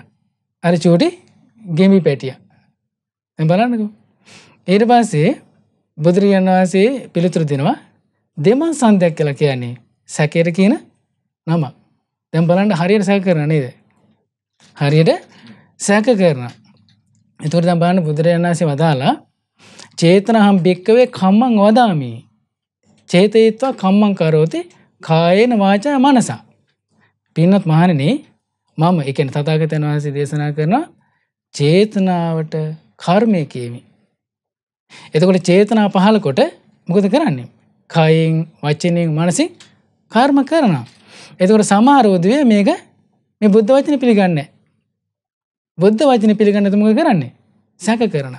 අර චූටි ගෙමි පැටියා. බලන්නකෝ. ඊට පස්සේ බුදුරජන් වහන්සේ පිළිතුරු දෙනවා දෙමන් සන්දයක් කියලා කියන්නේ සැකේර කියන නම දැම් බලන්ට හරියට සැක කරන නේද. හරියට සැක කරන. එතුර දම් බාන බුදුරජන් වහන්සේ වදාලා චේතන හම් භික්කවේ කම්මං වදාමී. චේතයත්වා කම්මං කරෝති කායන වාචා මනසා. පින්නත් මහනනේ මම එකන තතාගතන් වහන්සේ දේශනා කරනවා චේතනාවට කර්මය කියමි. එතකොට චේතනා පහලකොට මොකද කරන්නේ. කයින් වච්චනයෙන් මනසි කර්ම කරනවා. එතකොට සමාරෝධය මේක මේ බුද්ධ වචන පිළිගන්න. බුද්ධ වචන පිළිගන්න තුමක කරන්නේ සැක කරන.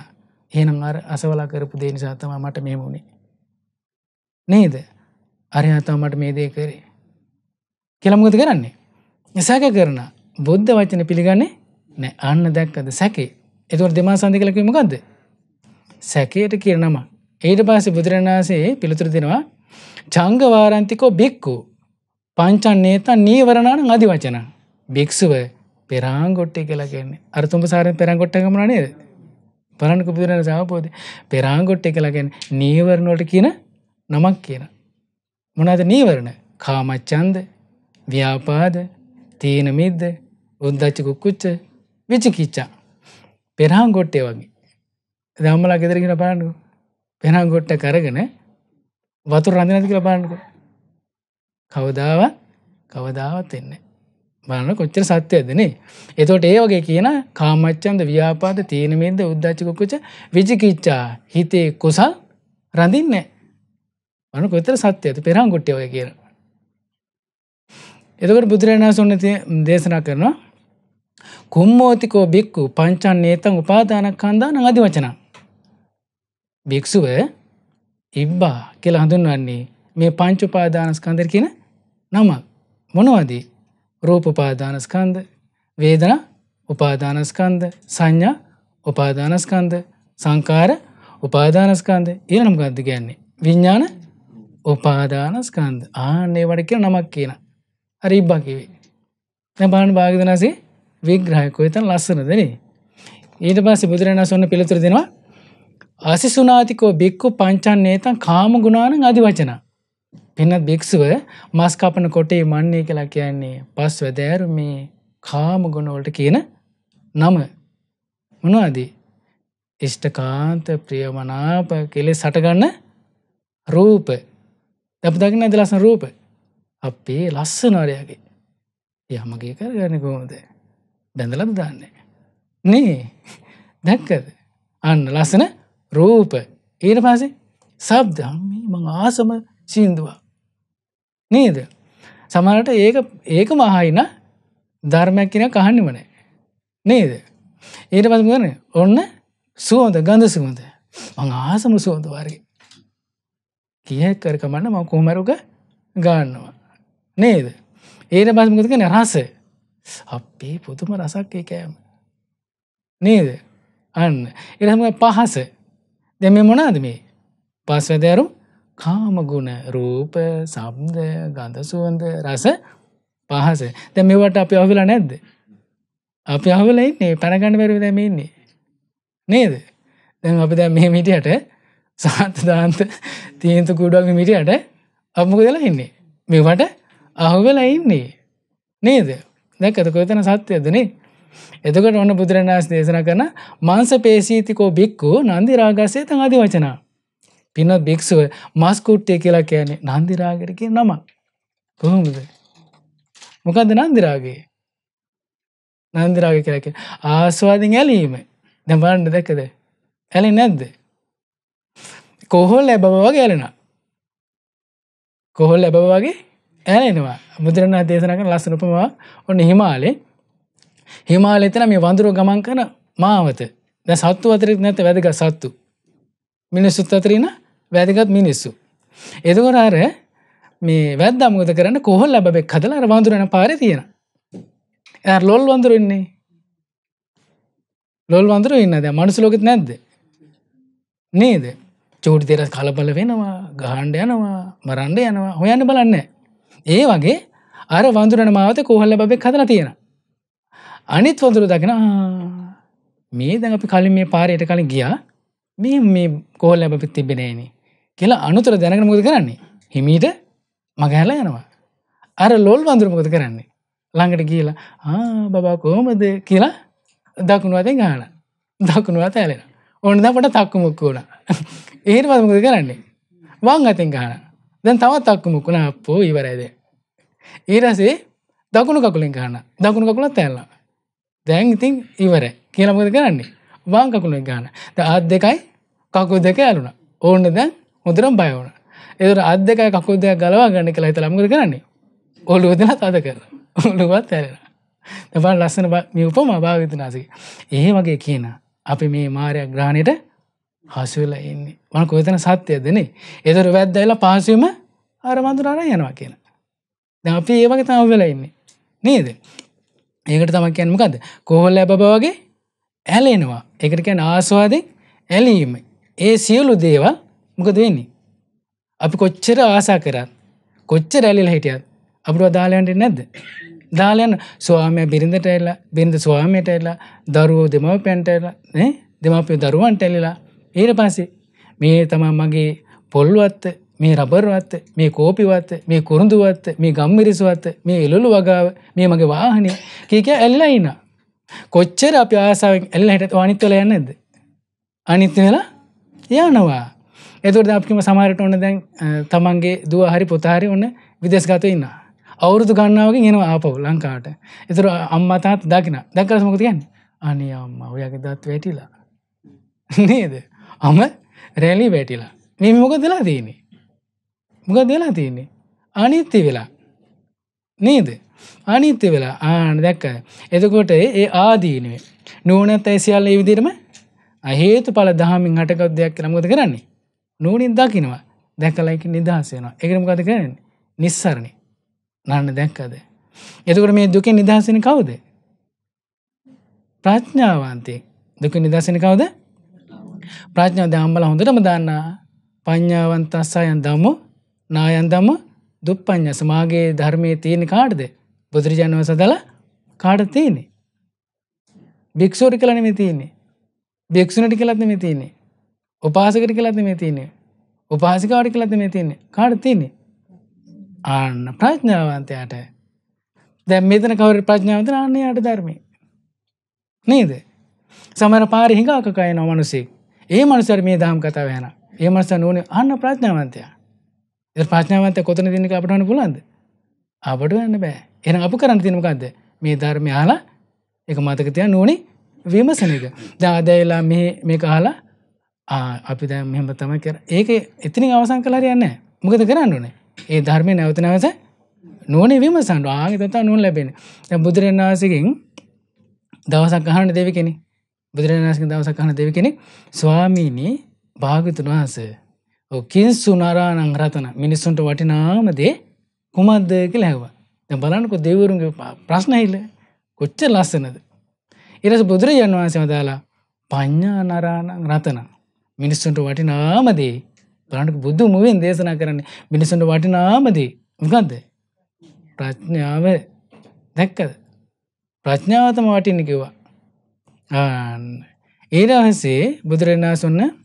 ඒනම් අර අසවලා කරපු දේ නිසාතම මට මේ මුණේ. නේද අරහතා මට මේ දේ කරේ. කෙළමුගත කරන්නේ. සැක කරන බුද්ධ වචන පිළිගන්නේ නෑ අන්න දැක්කද සැකේ එතුවට දෙමා සන්ධි කලකීම ගක්ද සැකයට කියනම ඒට පස්ස බුදුරණාසේ පිළිතුර දෙෙනවා චංගවාරන්තිකෝ බෙක්කු පංචන්නේතා නීවරණාන අධි වචන භික්ෂුව පෙරාංගොට්ටි කලගන්නේ අරතුම සාරෙන් පෙරංගොට්ටකමන නේද පරණක පුදුරන සහපෝද පෙරාංගොට්ටි කලගෙන් නීවරණෝට කියන නමක් කියන. මොනද නීවරණ කාමච්චන්ද ව්‍යාපාද තීනමිද්ද උද්දච්ච කුක්කුච්ච විචිකිච්චා පෙරහම් ගොට්ටේ වගේ දම්මලා ගෙදරගෙන පාන්නු පෙනම් ගොට්ට කරගෙන වතුර රඳනති කියලා පාන්නක කවදාවත් කවදාවත් එන්න බලන්න කොච්චර සත්‍යයදනේ එතොට ඒ වගේ කියන කාමච්චන්ද ව්‍යාපාත තීනමේද උද්දච්චකොච්ච විජිකිච්චා හිතේ කුසල් රඳින්න වන කොතර සත්‍යය ඇති පෙරම් ගොට්ටව කියන එතකට බුදුරණා සොන්න දේශනා කරනවා කුම්මෝතිකෝ බික්කු පංචන් ඒතං උපාදානක් කන්දාන අධි වචනා. භික්‍ෂුව ඉබ්බා කියල හඳුන්වන්නේ මේ පංචුපාදානස්කන්දර කියන නම මොනවදී රූපපාදානස්කන්ද වේදන උපාදානස්කන්ද සංඥා උපාදානස්කන්ද සංකාර උපාදානස්කන්ද ඒනම් ගන්ද ගැන්නේ. විඤ්ඥාන උපාදානස්කන්ද ආනේ වඩ කියල නමක් කියන. හරි ඉබ්බා කිවේ. නැ බාන භාගදනසේ විග්‍රහයකොයිතන් ලස්සනදනේ. ඊට පස්ස බුදුරණ සොන්න පිළිතුර දෙෙනවා අසිසුනාතිකෝ බික්කු පංචන්නේ තන් කාම ගුණාන අධි වචන. පින්නත් භික්ෂුව මස්කපන කොටේ මන්නේ කියලා කියන්නේ පස් වැදෑරු මේ කාම ගුණවලට කියන නම මොනවාදී. ඉෂ්ටකාන්ත ප්‍රියමනාප කෙලෙ සටගන්න රූප දැපදකින ඇද ලස්සන රූප අපේ ලස්සනවරයාගේ යමගේ කරගන්න කොමදේ දැඳලද දන්නේ. නේ දැක්කද අන්න ලස්සන රූප ඒට පාසේ සබ්දම්ම මං ආසම සිින්දවා. නේද සමරට ඒක ඒක මහයින ධර්මයක් කියෙන කහන්නිමනේ නේද ඊට පස කරන ඔන්න සුවෝද ගඳ සුවඳ මං ආසම සුවඳ වරගේ කිය කරකමන්න ම කොහමරුක ගන්නවා නේද ඒට පස්මකතික නරහසේ අපේ පුදුම රසක් එකෑම නේද අන්න එරහම පහස දෙම මොනාද මේ පස්වදෑරු කාමගුණ රූප සබ්ද ගඳ සුවන්ද රස පහස දැ මෙවට අපි අහුවෙලා නැද්ද අපි අහුවල ඉන්නේ පැනගන්න වැරවි දැමඉන්නේ නේද දැන් අපි දැ මේ මිටියට සාන්තදාන්ත තීන්තු කුඩක් මිටියට අම්මක වෙලා ඉන්නේ මෙවට අහුවෙලා ඉන්නේ නේද දැකද කොතන සත්‍යයදනේ එතකට ඔන්න බුදුරණස් දේශන කරන මංස පේශීතිකෝ බික්කු නන්දි රාගසේ තන් අධි වචනා පිනොත් භික්ෂුව මස්කුට්ටය කියලා කියන්නේ නන්දිරාගරක නම කොහොමද මොකද නන්දිරාගේ නන්දිරාග කරක ආස්වාදිින් ඇලීම දැබන්න දැකද ඇලි නැද්ද කොහොල් ඇබව වගේ ඇලෙන කොහොල් ඇබව වගේ ඇලෙනවා බුදුරණා දේශනකට ලස්සනපවා ඔන්න හිමාලේ හිමාල එතන මේ වඳුරෝ ගමන් කන මාවත දැ සත්තු අතරත් නැත වැදග සත්තු මිනිස්සුත් අතරන වැදගත් මිනිස්සු. එදකොට අර මේ වැද අමුද කරන්න කොහල් ලැබෙක් හදල අර වඳුරන පාර තියෙන ඇ ලොල් වඳුරන්නේ ලොල් වඳුර ඉන්නද මනුසු ලෝකෙත් නැද්ද නේද චෝටි තෙරස් කලබල වෙනවා ගහන්ඩ යනවා මරන්ඩ යනවා හොයන්න බලන්නේ ඒ වගේ අර වඳුරන මාවත කෝහල්ල බෙක් හදන තියෙන. අනිත් වඳුර දකින මේ දැ අපි කලින් මේ පාරයට කලින් ගියා මේ මේ කෝල් ලැබපිත් තිබෙනේන කියලා අනුතර දැනක මුද කරන්නේ හිමීට මගහැල යනවා. අර ලොල් වඳුර මුද කරන්නේ ළඟට කියලා බබා කෝමද කියලා දකුණු අතෙන් ගාන දකුණු අත ඇලෙන ඔන්න දපට තක්කුමක් වුණ ඒට වදමුද කරන්නේ වං අතින් ගාන දැන් තවත් තක්කුමක්ුණ අපෝ ඉවරයිදේ ඒරසේ දකුණු කකුලෙන් ගහන දකුණු කකුලත් තැල්ලා දැන් ඉතින් ඉවර කියලමද කරන්නේ වාං කකුලෙන් ගාන ද අත් දෙකයි කකු දෙක ඇලුන ඕන්න දැන් මුදරම් බයවන එදර අත් දෙකයි කකු දෙයක් ගලවා ගන්න කියලා හිත ලමුද කරන්නේ ඔලු දෙන අද කර ඔලුවත් ඇරෙන තබන් ලස්සන මියඋපම භාවිතනාසක ඒ වගේ කියන අපි මේ මාරයක් ග්‍රාණයට හසුවෙලා ඉන්නේ මන කොතන සත්‍යය දෙනේ එදර වැද්දයිලා පාසුවම අරමඳුරාර යනවා කියලා අපි ඒවගේ තම වෙලඉන්නේ නේද ඒකට තමක් කියන්මකද කොහොල් ලැබ බවගේ ඇලෙනවා එකට කියැන ආස්වාදෙන් ඇලීම ඒ සියලු දේවල් මොකද වෙන්නේ අපි කොච්චර ආසා කරත් කොච්චර ඇලිල් හිටියත් අපුරු අදාලයන්ට නැද්ද දාලයන්න ස්වාමය බිරිඳට එල්ලා බිරිඳ ස්වාමයට එල්ලා දරුවෝ දෙමව පැන්ටලා දෙමපය දරුවන්ට එල්ලලා ඊට පස්සේ මේ තමා මගේ පොල්ලුවත්ත මේ රබර්වත්ත මේ කෝපිවත්ත මේ කුරුඳුවත්ත මේ ගම්මිරිසුවත්ත මේ එළුළු වගාව මේ මගේ වාහනය කියක ඇල්ලයින්න කොච්චර අප ආසාාවෙන් එල්ල හිට අනිත්වල යන්නද අනිත්‍ය වෙලා යනවා එතුට අපිම සමහරට ඔන්න දැන් තමන්ගේ දුව හරි පොතහරි ඔන්න විදෙස්ගත ඉන්න අවුරුදු ගන්නාවගේ එනවා ආපව ලංකාට එතුර අම්මතාත් දකින දැකර සමකති ගැන්න අනි අම්ම ඔයාගේ දත් වැටිලා නේද අම රැලි වැටිලා මේ මොකදලා දීනේ මොක දෙලා තියන්නේ අනිත්‍ය වෙලා නේද අනිත්‍ය වෙලා ආන දැක්ක එතකොට ඒ ආදීනුවේ නූනත් ඇසිියල්ල විදිරම අහේතු පල දහමින් හටකක් දෙයක් කරමුද කරන්නේ නූනින් දකිනවා දැකලයික නිදහසයනවා එකරම ගත කරන්න නිස්සරණි නන්න දැක්කද. එතකට මේ දුක නිදහසන කවුද. ප්‍රඥාවන්තය දුක නිදසන කවද ප්‍රඥාව දම්බල හොඳටම දන්නා පඥ්ඥාවන්තස්සායන් දම්මෝ නායන්දම්ම දුප්පං්ඥස මාගේ ධර්මය තියෙන කාඩද බුදුරජාණව සදල කාඩ තියනෙ. භික්‍ෂූරි කලන මෙතියන්නේ භික්‍ෂුණටි කලත්න මෙතියන්නේ උපාසකට කලත්න මෙතියන්නේ උපාසිකාවටි කලත්න මෙතියන්නේ කාඩ තියන්නේ ආන්න ප්‍රඥාවන්තයාට දැ මෙතන කවර ප්‍රඥාවත අන්නේ අට ධර්මය නේද සමර පාරි හිඟාකකය නොමනුසේ ඒ මනුසර මේ දහම් කතාව යන ඒ මනස නූනේ අන්න ප්‍රඥාවන්තයා ප්‍රශ්නාවන්ත කොතන දිනක අපටන පුලන්ද අපට වන්න බෑ එන අප කරන්න තිනකක්ද මේ ධර්මය හලා එක මතකතය නෝනේ විමසනක දාදයලා මේ කාලා අපි දැ මෙම තම කර ඒක එතිනි අවසන් කලාර යන්න මොකද කරන්න ඕනේ ඒ ධර්මය නැවත නැවස නෝනේ විමසන්ඩ ආගතතා නුන් ලැබෙන බුදුරන් වහසකින් දවසක් අහන දෙවි කෙනෙ බුදුරන් වහසක දවසක් අහන දෙවි කෙනෙ ස්වාමීණී භාගතුන් වහන්සේ කින් සුනරානං රතන මිනිස්සුන්ට වටිනාමදේ කුමක්දයක ලැහවා ද බලන්නකො දෙවරුන්ගේ ප්‍රශ්නයිල්ල කොච්ච ලස්සනද. එරස බුදුරජන් වහන්සේ වදාලා පඤ්ඥා නරානං රතන මිනිස්සුන්ට වටිනාමදේ බලට බුදු මුවෙන් දේශනා කරන්නේ මිනිසුන්ට වටිනාමදී මකක්ද ප්‍රඥාව දැක්කද ප්‍රඥාවතම වටින්න කිවා ඒරහන්සේ බුදුරෙන්න්නා සොන්න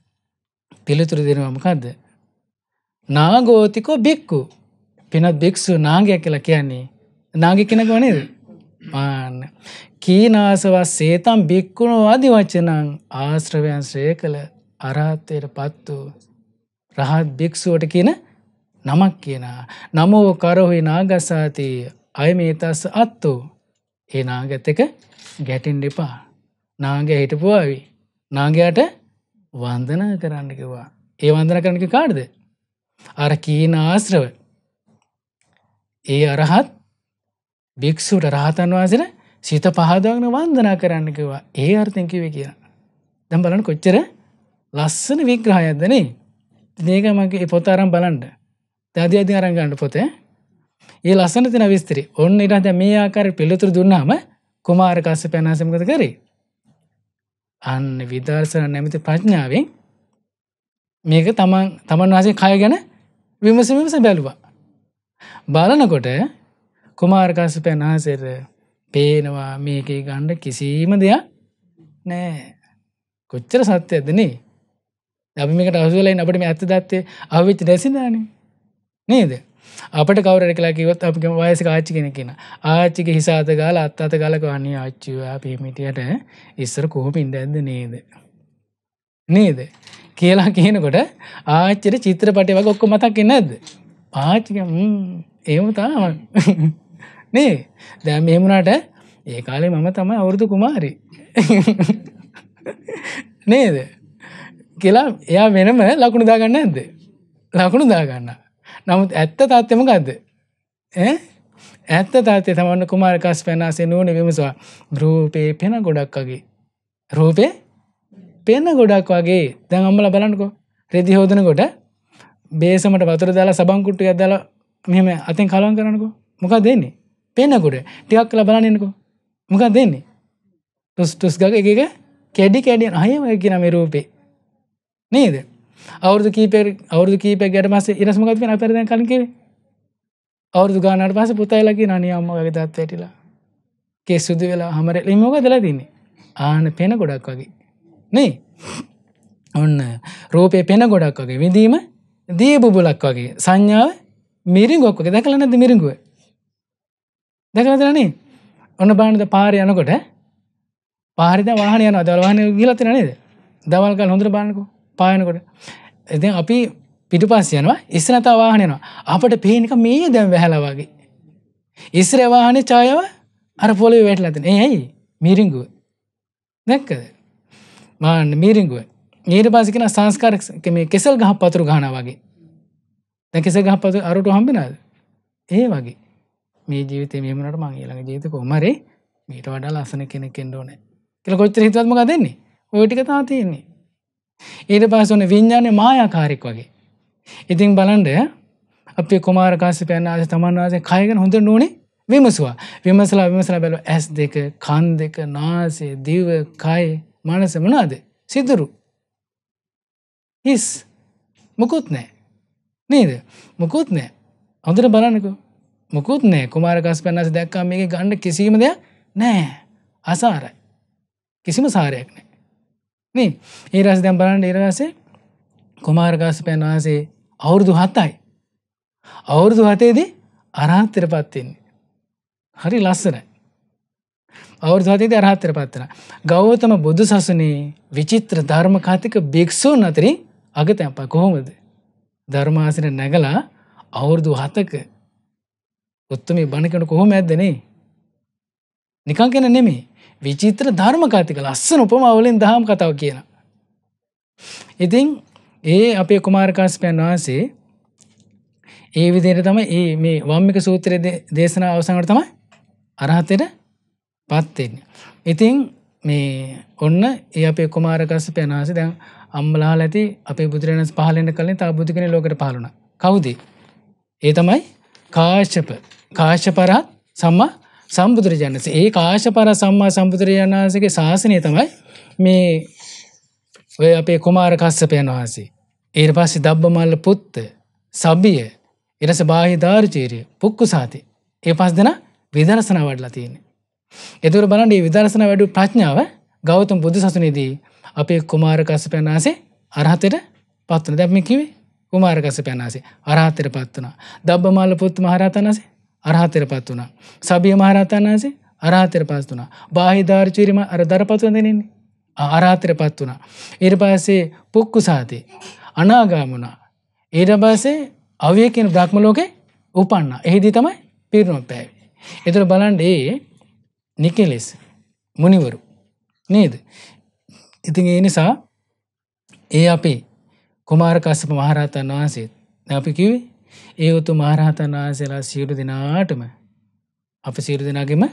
පිළිතුරු දෙනවා මොකක්ද නාගෝතිකෝ බික්කු පිනත් භික්‍ෂු නාගයක් කියලා කියන්නේ නාගි කෙනක වනේද පාන්න කීනාසවා සේතම් භික්කුණු අධි වචනං ආශ්‍රවයන් ශ්‍රය කළ අරහත්තයට පත් වූ රහත් භික්‍ෂුවට කියන නමක් කියන නමෝ කරොහි නාගසාති අය මේ තස්ස අත්තු ඒ නාගැතක ගැටෙන් දෙපා නාග හිටපුවාවි නාගයාට වන්දනා කරන්නකිවා ඒ වන්දන කරනක කාඩද අර කියන ආශ්‍රව ඒ අරහත් භික්‍ෂුට රහතන් වහන්සර සිත පහදාගන වන්දනා කරන්නකිවා ඒ අර්ථංකිවේ කියලා දැම් බලන කොච්චර ලස්සන විග්‍රහයක්දනේ නේක මගේ පොත අරම් බලන්ඩ දදි අධි අරංගන්නඩ පොතේ ඒ ලස්සන තින විස්තරි ඔන්න ඉටහද මේ ආකාර පිළිතුර දුන්නාම කුමාරකස්ස පැනාසමකත කරේ අන්න විදර්ශන නැමති ප්‍රඥාවෙන් මේක තමන් තමන් වහසේ කය ගැන විමසවිමස බැලුවා. බලනකොට කුමාර්කාශ පැනහසර පේනවා මේකේ ගණ්ඩ කිසිීම දෙයක් නෑ කොච්චර සත්‍ය ඇදනේ අපි මේකට අවසුවලයින් අපට මේ ඇත්ත දත්තේ අවිච්ච දැසිදානේ නේද අපට කවර කලා කිවත් අප වයස ආච්චි කෙන කියෙන ආච්චික හිසාත ගාල අත්තාත ගලක වන්නේ ආච්චිවා පිමිටියට ඉස්සර කොහොමින් ඇද නේද. නේද කියලා කියනකොට ආච්චර චිත්‍රපටය වග ඔක්කො මතක් නැද්ද. පාච්චික ඒමතා නේ දැම් එමුණට ඒ කාලේ මම තමයි අවුරුදු කුමාරි නේද කියලා එයා වෙනම ලකුණු දාගන්න ඇද ලකුණු දාගන්නා නමුත් ඇත්ත තත්ත්වම ගදද ඇත්ත තාත්තේ තමන්න කුමාරකස් පැනාසේ නූන විමසවා රූපේ පෙන ගොඩක් වගේ රූපය පෙන්න ගොඩක් වගේ දැන් අම්බල බලන්නකෝ රෙදි හෝදන ගොඩ බේසමට වතුර දාලා සබංකුට්ටු ඇදලා මෙම අතින් කලන් කරනකෝ මොකක් දෙන්නේ පෙන්නකොට ටිකක් කළ බලන්නකෝ මොකක් දෙන්නේ තුස් තුස් ගග එක කැඩි කැඩියෙන් අයම කියෙන මේ රූපේ නේද අවුරදු කීපෙර අවුරදු කීප ගැට පස ඉරසමගත් වෙන අතරදැ කලකිර අවුරදු ගානට පස පුතයිලකි නනි අම්ම වගේ දත් වැටිලා කෙ සුදු වෙලා හමර ලිමෝක දලා තින්නේ ආන පෙන ගොඩක් වගේ නේ ඔන්න රෝපය පෙන ගොඩක් වගේ විඳීම දී බුබුලක් වගේ සංඥාව මිරිංගොක්ක දැකල නැද මිරිංගුව දැකල දරනේ ඔන්න බාණද පාරය යනකොට පාරිද වාහනය යන අදවවාහනය ගිලතින නේද දවල්කල් හොඳර බාණකෝ පායනකොට ඇති අපි පිටු පස්සයනවා ඉස්සනත අවාහනෙනවා අපට පේනික මේ දැම් වැහැලවාගේ. ඉස්සර වාහන චායව අර පොලි වැට ලතින ඒයි මීරිංගුව දැක්කද මාන්න මීරිංගුව ඊට පාසිකෙන සංස්කාරක මේ කෙසල් ගහ පතුරු ගාන වගේ දැකෙස ගහ පතු අරුට හම්බිෙනද ඒ වගේ මේ ජීවිත මේමනට මං ඊළඟ ජීත කොමරේ මීට වඩා ලස්සන කෙනෙ කෙන්ඩෝන කෙල කොච්චර හිත්වත්ම දෙන්නේ ඔයටික තා තියෙන්නේ ඊට පස්සන විඤ්ඥානය මායාකාරෙක් වගේ. ඉතිං බලන්ඩය අපේ කුමාරකාසි පැන්නාස තමන්වාසේ කයගෙන හොඳ නෝනේ විමසවා විමසලා විමසලා බැලු ඇස් දෙක කන් දෙක නාසේ දිව කයි මනස මනාද සිදුරු. හිස් මොකුත් නෑ නේද මොකුත් නෑ හොඳට බලන්නක මොකුත් නෑ කුමාරකස් පැන්නස දැක්කා මේ ගණ්ඩ කිසිීම දෙයක් නෑ අසාරයි කිසිම සාරයක් නෑ නේ ඒ රස දැම් බලන්න ඒරවාසේ කුමාර්ගාස පැන් වහන්සේ අවුරුදු හත්තයි. අවුරුදු හතේදී අරහත්තර පත්වෙන්නේ. හරි ලස්සනයි. අවුරුදු හතේදී අරහත්තර පත්වන. ගෞතම බුදු සසනේ විචිත්‍ර ධර්ම කාතික භික්‍ෂූන් අතරින් අගතැම්ප කොහොමද. ධර්මාසන නැගලා අවුරුදු හතක ඔත්තුම බණකට කොහොම ඇදනේ. නිකං කෙන නෙමේ විචිත්‍ර ධර්ම කතික ලස්සන උපමවලින් දහම් කතාව කියන. ඉතිං ඒ අපේ කුමාරකාස්පයන් වහන්සේ ඒ විදියට තම ඒ මේ වම්මික සූත්‍රය දේශනා අවසඟට තමයි අරහතයට පත්වෙන්න. ඉතිං මේ ඔන්න ඒ අපේ කුමාරකස්ස පැනහස දැන් අම්බලා ඇති අපේ බුදුරණස් පහලෙන්ට කලින් තා බුදුකෙන ලෝකට පාලුණ කවුද. ඒ තමයි කාශ්‍යප කාශ්‍යපරත් සම්මා සම්බුදුරජාණස ඒ කාශපර සම්මා සම්බුදුරජාණන්සගේ ශාසනය තමයි මේ ඔය අපේ කුමාර කස්සපයන් වහන්සේ. ඒර පස්සෙ දබ්බමල්ල පුත්ත සබිය එරස බාහිධාරචීරය පුක්කු සාති ඒ පස් දෙන විදරසන වඩලා තියෙන. එතුර බලන්ඩ විදර්ශන වැඩු ප්‍රඥාව ගෞතම් බුදු සසනේදී අපේ කුමාර කස්සපයන් වහන්සේ අරහතයට පත්වන දැක්ම කිවේ කුමාර කස්සපයන් වහන්සේ අරහතයට පත්වනා දබ්බමල්ල පුත් මහරතන් වසේ අරහතර පත් වුණා. සබිය මහරහතන් වහන්සේ අරහතර පත් වුණා. බාහිධාර්චීරම අර දරපත්ව දෙනෙන්නේ. අරහතර පත් වුණා. ඊට පස්සේ පුක්කු සාති අනාගාමුණා. ඊට පස්සේ අවය කියන බ්‍රහ්ම ලෝකේ උපන්න. එහිදී තමයි පිරුණොත් පැවි. එතර බලන්ඩ ඒ නිකෙලෙස් මුනිවරු නේද. ඉතින් ඒ නිසා ඒ අපි කුමාර කස්සප මහරහතන් වහන්සේ අපි කිවේ ඒ උතු මහරහතන් වහන්සේලා සියුරු දෙනාටම අප සිරු දෙනාගෙම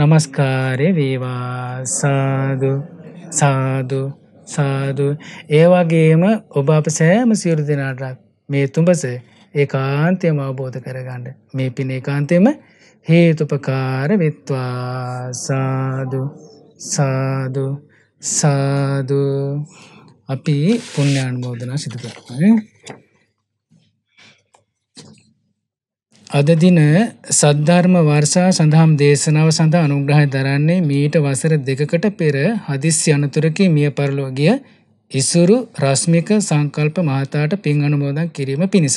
නමස්කාරය වේවා සාදු සාදු සාදු ඒවාගේම ඔබ අප සෑම සියුරු දෙනාටත් මේ තුඹස ඒ කාන්තයම අවබෝධ කරගන්න මේ පින ඒකාන්තයම හේතුපකාර වෙත්වා සාදු සාදු සාදු අපි පුුණ්‍යයන් බෝධනා සිදුකරන්නේ අද දින සද්ධර්ම වර්ෂා සඳහම් දේශනාව සඳහා අනුග්‍රහය දරන්නේ මීට වසර දෙකකට පෙර හදිස්සි අනතුරකි මිය පරලෝ ගිය ඉසුරු රශ්මික සංකල්ප මහතාට පින් අනුමෝදන් කිරීම පිණිස.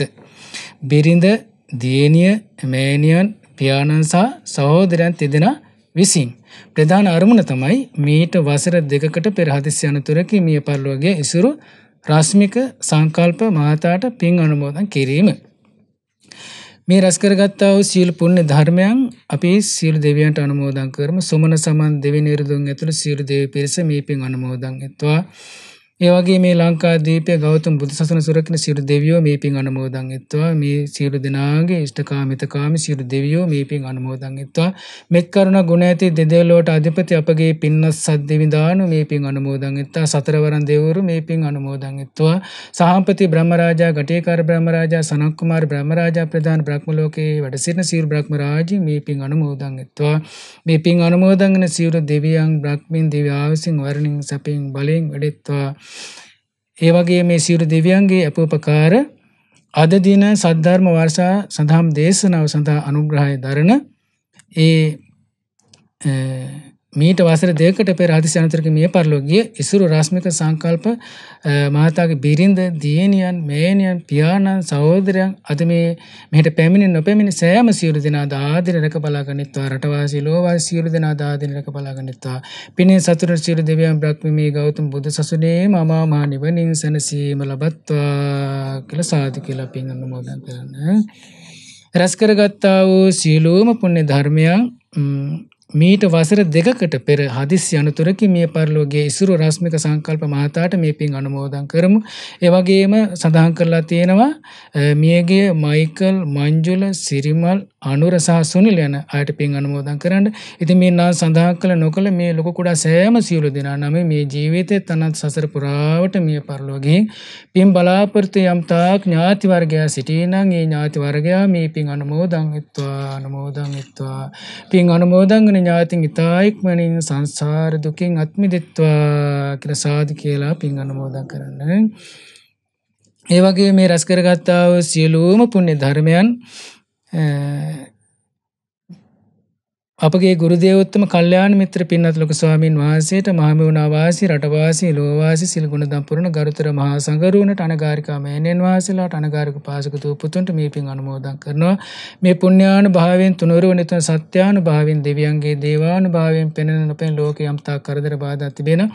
බිරිඳ දියනිය මෑනියන් පියාණන්සා සහෝදරයන් තිදෙන විසින්. ප්‍රධාන අරමුණ තමයි මීට වසර දෙකට පෙර හදිස්සි අනතුරකි මිය පරලෝගේ ඉසුරු රශ්මික සංකල්ප මහතාට පින් අනුමෝදන් කිරීම. මේ රැස්කරගත්තාව සියල් පුුණ්‍ය ධර්මයන් අපි සිල් දෙවියන්ට අනමෝදන් කරම සුමන සමන් දෙවි නිරදුන් ඇතුළ සිරු දෙව පිරිස මේ පින් අනමෝදන් එත්වා ඒවගේ මේ ලංකා දීපය ගෞතම බුදුසසන සුරකින සිරු දෙවියෝ මේ පින් අනමෝදන් එත්වා මේ සියලු දෙනාගේ ෂ්ටකාමිතකාමි සිරු දෙවියෝ මේ පින් අනමෝදන් එත්වා මෙත් කරුණ ගුණ ඇති දෙදෙලෝට අධිපති අපගේ පින්නස් සද්දවිදානු මේ පින් අනමෝදන් එත්තා සතරවරන් දෙවරු මේ පින් අනමෝදන් එත්වා සහම්පති බ්‍රහ්මරාජා ගටේකාර බ්‍රහ්මරාජා සනක්කුමාර බ්‍රහ්මරාජා ප්‍රධාන බ්‍රහ්මලෝකයේ වැඩ සිටින සිරු බ්‍රහ්මරාජී මේ පින් අනමෝදන් එත්වා මේ පින් අනමෝදංගන සිවරු දෙවියන් බ්‍රක්්මින් දෙව ආවිසින් වරණින් සැපින් බලයෙන් වැඩෙත්වා ඒ වගේ මේ සිවරු දෙවියන්ගේ අපපකාර අදදින සද්ධර්ම වර්සා සඳහම් දේශනාව සඳහා අනුග්‍රහය දරන ඒ මීට වසර දෙකට පෙර අධිසනතරක මිය පරලෝගිය ඉසුරු රශ්මික සංකල්ප මහතාගේ බිරිඳ දියණියන් මේනියන් පියාණන් සහෝදරයන් අද මේ මෙහට පැමිණි නොපැමිණි සෑම සියලු දෙනා ආදින රැක බලාගනිත්වා රටවාසී ලෝවාසී සියලු දෙනා ආදින රැක බලාගනිත්වා පිනේ සතුර සියලු දෙවියන් බ්‍රහ්මමේ ගෞතම බුදු සසුනේම අමා මහ නිවනින් සැනසීම ලබත්වා කියලා සාදු කියලා පින් අනුමෝදන් කරන්න. රැස් කරගත්තා වූ සියලුම පුණ්‍ය ධර්මයන් මීට වසර දෙකකට පෙර හදිසි අනතුරකි මිය පරලෝගේ ඉසුරු රස්මික සංකල්ප මහතාට මේ පින් අනුමෝදන් කරමු. ඒවගේම සඳහන් කරලා තියෙනවා මියගේ මයිකල් මංජුල සිරිමල් අනුරසාහ සුනිල් යන අයට පින් අනුමෝදන් කරන්න ඉති මේ නා සඳහන් කළ නොකළ මේ ලොකුඩා සෑම සියලු දෙනා නම මේ ජීවිතය තනත් සසර පුරාවට මිය පරලෝගේ පින් බලාපෘති යම්තාක් ඥාතිවර්ගයා සිටියනං ඒ ඥාතිවර්ගයා මේ පින් අනුමෝදං එත්වා අනුමෝදං එත්වා පින් අනුමෝදංගන ඥාතින් ඉතායික්මනින් සංසාර දුකින් අත්මිදිත්වා කර සාධ කියලා පින් අනුමෝදන් කරන්න. ඒවගේ මේ රැස්කරගත්තාව සියලූම පුුණ්‍ය ධර්මයන් අපගේ ගුරුදේවෝත්තම කල්යාණ මිත්‍ර පින්වත් ලොකු ස්වාමින් වහන්සේට මහමෙවුනා වාසී රටවාසී ලෝවාසී සිල්ගුණ දම්පුරණ ගරුතර මහා සංඝරුවනට අනගාരികා මේනෙන් වහන්සේලාට අනගාരിക පාසක දූපුතුන්ට මේ පින් අනුමෝදන් කරනවා මේ පුණ්‍යානු භාවයෙන් තුනරුවනිත සත්‍යානු භාවයෙන් දෙවියන්ගේ දේවානු භාවයෙන් පෙනෙන නොපෙන ලෝකේ යම්තා කරදර බාධා තිබෙන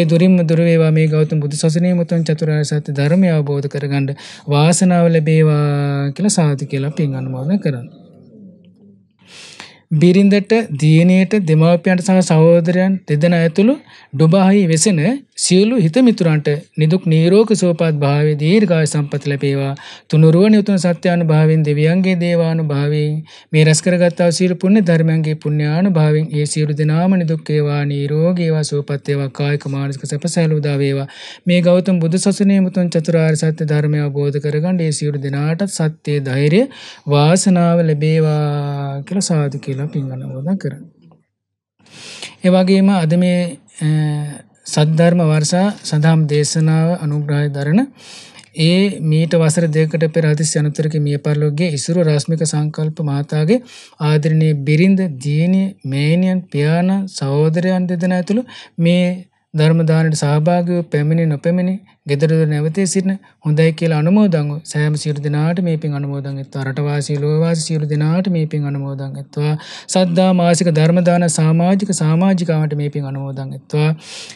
ඒ දුරින්ම දුර වේවා මේ ගෞතම බුදු සසුනේ මුතුන් චතුරාර්ය සත්‍ය ධර්මය අවබෝධ කරගන්න වාසනාව ලැබේවා කියලා සාදු කියලා පින් අනුමෝදන් කරනවා බිරිඳට දියණියට දෙමාපියන්ට සහ සහෝදරයන් දෙදෙනා ඇතුළු ඩුබාහි වෙසෙන සියලු හිතමිතුරන්ට නිදුක් නිරෝගී සුවපත් භාවයේ දීර්ඝාය සම්පත ලැබේවා තුනුරුවන් උතුම් සත්‍යානුභාවයෙන් දෙවියන්ගේ දේවානුභාවයෙන් මේ රැස් කරගත්තා සියලු පුණ්‍ය ධර්මයන්ගේ පුණ්‍යානුභාවයෙන් ඒ සියලු දෙනාම නිදුක් වේවා නිරෝගී වේවා සුවපත් වේවා කායික මානසික සැප සැලු උදා වේවා මේ ගෞතම බුදු සසුනේ මුතුන් චතුරාර්ය සත්‍ය ධර්මය අවබෝධ කරගන්න ඒ සියලු දෙනාට සත්‍ය ධෛර්ය වාසනාව ලැබේවා කියලා සාදු කියලා කියලා පින්ගන්න බෝධ කර. ඒවගේම අද මේ සද්ධර්ම වර්සා සඳහම් දේශනාව අනුග්‍රහය දරන ඒ මීට වසර දෙකට පෙර අතිස් යනතරක මිය පරලොගේ ඉසුරු රශ්මික සංකල්ප මහතාගේ ආදරණය බිරිඳ දියණිය මේනියන් පියාණ සහෝදරයන් දෙදෙන ඇතුළු මේ ධර්මදානයට සහභාගව පැමිණි නොපැමිණි ගෙදරද නැවතේ සිටින හොඳයි කියලා අනමෝදංගු සෑම සිරු දෙනාට මේ පින් අනමෝදංගත්වා රටවාසී ලෝවාස සිරු දෙනාට මේ පින් අනමෝදංගත්වා සද්දා මාසික ධර්මදාන සාමාජික සාමාජිකාවට මේ පින් අනමෝදංගත්වා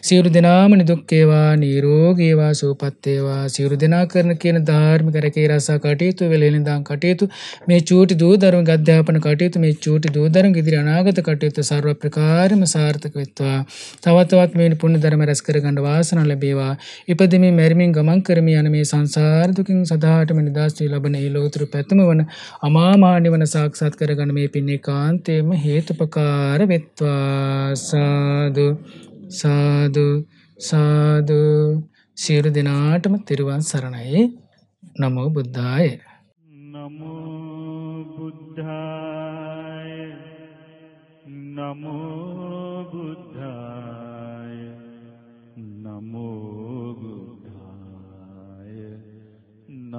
සියලු දෙනාම නිදුක්කේවා නීරෝගේවා සූපත්තේවා සිරු දෙනා කරන කියන ධාර්මි කරකේ රසා කටයුතු වෙලෙනදාම් කටයුතු මේ චූටි දූදරුන් ගධ්‍යාපන කටයුතු මේ චූටි දූදරුන් ඉදිරි අනාගත කටයුතු සර්ව ප්‍රකාරම සාර්ථක වෙත්වා තවතවත් මේ පුුණ ධර්ම රැස් කරගඩ වාසන ලැබේවා ඉපදම මැරමින් ගමන් කරම යන මේ සංසාර්දුකින් සදහටම නිදස්ත්‍රී ලබන ඒලෝතුරු පැත්ම වන අමාමාන්‍ය වන සාක්ෂත් කරගන මේ පින්නේ කාන්තේම හේතුපකාර වෙත්වා සාදු සාදු සාදු සියලු දෙනාටම තිරුවන් සරණයි නමෝ බුද්ධාය නමෝ බුද්ධාය නමෝ